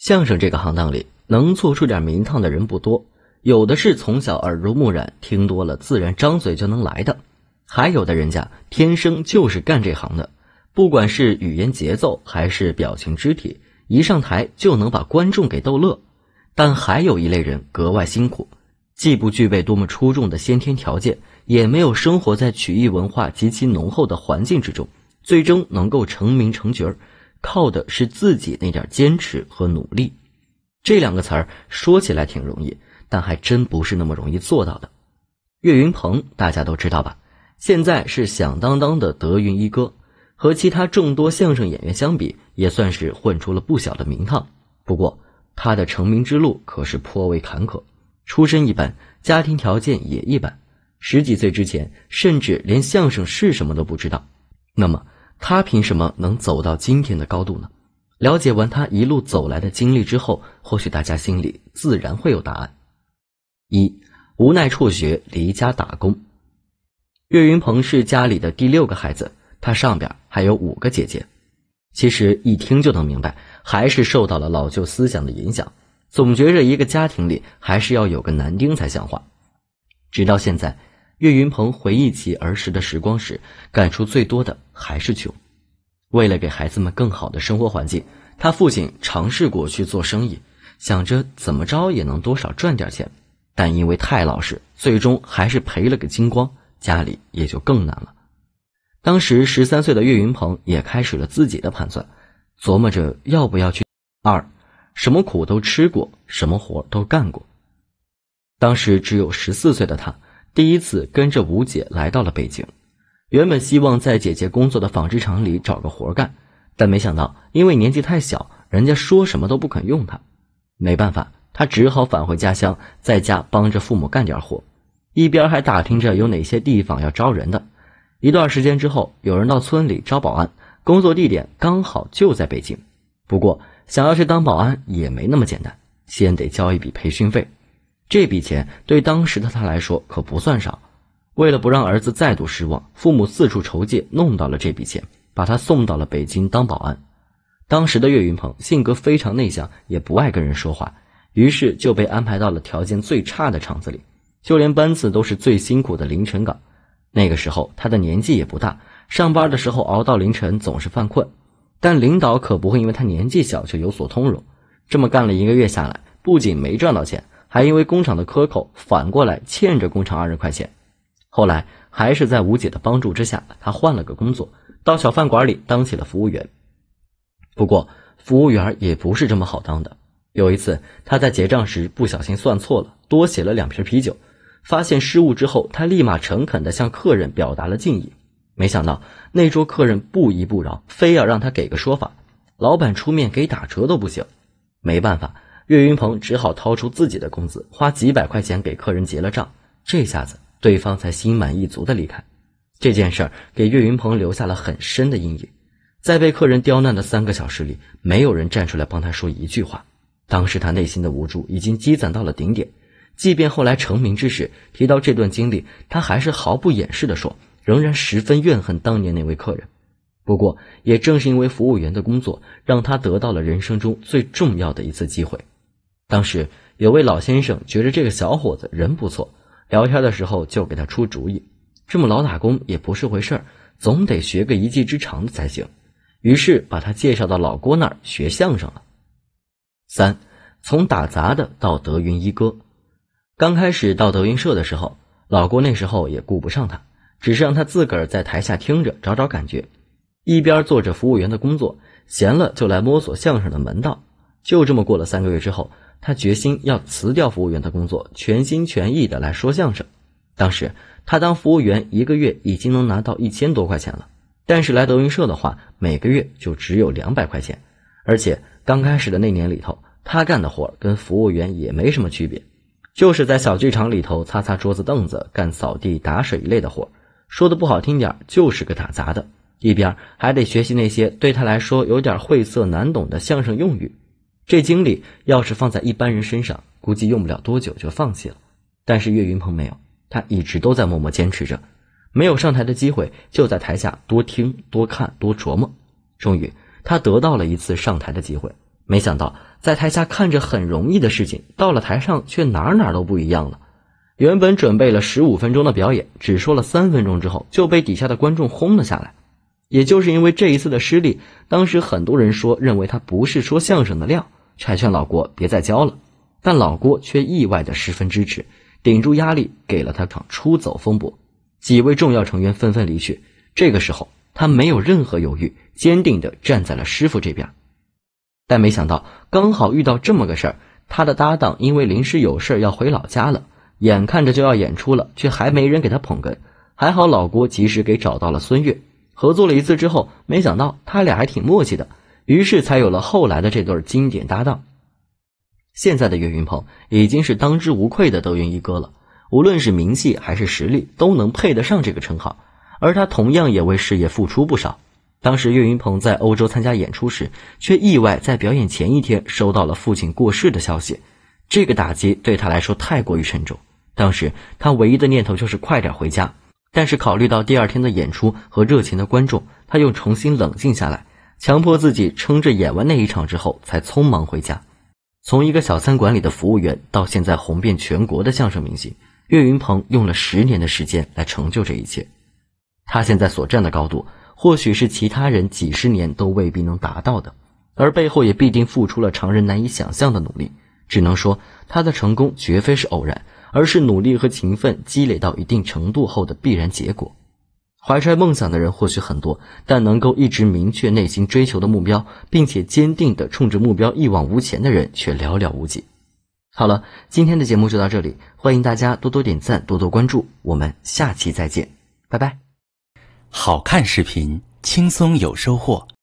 相声这个行当里，能做出点名堂的人不多。有的是从小耳濡目染，听多了自然张嘴就能来的；还有的人家天生就是干这行的，不管是语言节奏还是表情肢体，一上台就能把观众给逗乐。但还有一类人格外辛苦，既不具备多么出众的先天条件，也没有生活在曲艺文化极其浓厚的环境之中，最终能够成名成角儿。靠的是自己那点坚持和努力，这两个词儿说起来挺容易，但还真不是那么容易做到的。岳云鹏大家都知道吧？现在是响当当的德云一哥，和其他众多相声演员相比，也算是混出了不小的名堂。不过他的成名之路可是颇为坎坷，出身一般，家庭条件也一般，十几岁之前甚至连相声是什么都不知道。那么。他凭什么能走到今天的高度呢？了解完他一路走来的经历之后，或许大家心里自然会有答案。一，无奈辍学离家打工。岳云鹏是家里的第六个孩子，他上边还有五个姐姐。其实一听就能明白，还是受到了老旧思想的影响，总觉着一个家庭里还是要有个男丁才像话。直到现在。岳云鹏回忆起儿时的时光时，感触最多的还是穷。为了给孩子们更好的生活环境，他父亲尝试过去做生意，想着怎么着也能多少赚点钱，但因为太老实，最终还是赔了个精光，家里也就更难了。当时十三岁的岳云鹏也开始了自己的盘算，琢磨着要不要去二，什么苦都吃过，什么活都干过。当时只有十四岁的他。第一次跟着吴姐来到了北京，原本希望在姐姐工作的纺织厂里找个活干，但没想到因为年纪太小，人家说什么都不肯用他。没办法，他只好返回家乡，在家帮着父母干点活，一边还打听着有哪些地方要招人的。一段时间之后，有人到村里招保安，工作地点刚好就在北京。不过，想要去当保安也没那么简单，先得交一笔培训费。这笔钱对当时的他来说可不算少，为了不让儿子再度失望，父母四处筹借，弄到了这笔钱，把他送到了北京当保安。当时的岳云鹏性格非常内向，也不爱跟人说话，于是就被安排到了条件最差的厂子里，就连班次都是最辛苦的凌晨岗。那个时候他的年纪也不大，上班的时候熬到凌晨总是犯困，但领导可不会因为他年纪小就有所通融。这么干了一个月下来，不仅没赚到钱。还因为工厂的克扣，反过来欠着工厂二十块钱。后来还是在吴姐的帮助之下，他换了个工作，到小饭馆里当起了服务员。不过服务员也不是这么好当的。有一次他在结账时不小心算错了，多写了两瓶啤酒。发现失误之后，他立马诚恳的向客人表达了敬意。没想到那桌客人不依不饶，非要让他给个说法。老板出面给打折都不行。没办法。岳云鹏只好掏出自己的工资，花几百块钱给客人结了账。这下子，对方才心满意足的离开。这件事儿给岳云鹏留下了很深的阴影。在被客人刁难的三个小时里，没有人站出来帮他说一句话。当时他内心的无助已经积攒到了顶点。即便后来成名之时提到这段经历，他还是毫不掩饰的说，仍然十分怨恨当年那位客人。不过，也正是因为服务员的工作，让他得到了人生中最重要的一次机会。当时有位老先生觉着这个小伙子人不错，聊天的时候就给他出主意，这么老打工也不是回事儿，总得学个一技之长的才行，于是把他介绍到老郭那儿学相声了。三，从打杂的到德云一哥，刚开始到德云社的时候，老郭那时候也顾不上他，只是让他自个儿在台下听着找找感觉，一边做着服务员的工作，闲了就来摸索相声的门道。就这么过了三个月之后。他决心要辞掉服务员的工作，全心全意的来说相声。当时他当服务员一个月已经能拿到一千多块钱了，但是来德云社的话，每个月就只有两百块钱。而且刚开始的那年里头，他干的活跟服务员也没什么区别，就是在小剧场里头擦擦桌子凳子，干扫地、打水一类的活。说的不好听点，就是个打杂的。一边还得学习那些对他来说有点晦涩难懂的相声用语。这精力要是放在一般人身上，估计用不了多久就放弃了。但是岳云鹏没有，他一直都在默默坚持着。没有上台的机会，就在台下多听、多看、多琢磨。终于，他得到了一次上台的机会。没想到，在台下看着很容易的事情，到了台上却哪哪都不一样了。原本准备了十五分钟的表演，只说了三分钟之后就被底下的观众轰了下来。也就是因为这一次的失利，当时很多人说认为他不是说相声的料。拆劝老郭别再交了，但老郭却意外的十分支持，顶住压力给了他场出走风波。几位重要成员纷纷离去，这个时候他没有任何犹豫，坚定的站在了师傅这边。但没想到刚好遇到这么个事儿，他的搭档因为临时有事要回老家了，眼看着就要演出了，却还没人给他捧哏。还好老郭及时给找到了孙悦，合作了一次之后，没想到他俩还挺默契的。于是才有了后来的这对经典搭档。现在的岳云鹏已经是当之无愧的德云一哥了，无论是名气还是实力，都能配得上这个称号。而他同样也为事业付出不少。当时岳云鹏在欧洲参加演出时，却意外在表演前一天收到了父亲过世的消息，这个打击对他来说太过于沉重。当时他唯一的念头就是快点回家，但是考虑到第二天的演出和热情的观众，他又重新冷静下来。强迫自己撑着演完那一场之后，才匆忙回家。从一个小餐馆里的服务员，到现在红遍全国的相声明星，岳云鹏用了十年的时间来成就这一切。他现在所站的高度，或许是其他人几十年都未必能达到的，而背后也必定付出了常人难以想象的努力。只能说，他的成功绝非是偶然，而是努力和勤奋积累到一定程度后的必然结果。怀揣梦想的人或许很多，但能够一直明确内心追求的目标，并且坚定地冲着目标一往无前的人却寥寥无几。好了，今天的节目就到这里，欢迎大家多多点赞，多多关注，我们下期再见，拜拜。好看视频，轻松有收获。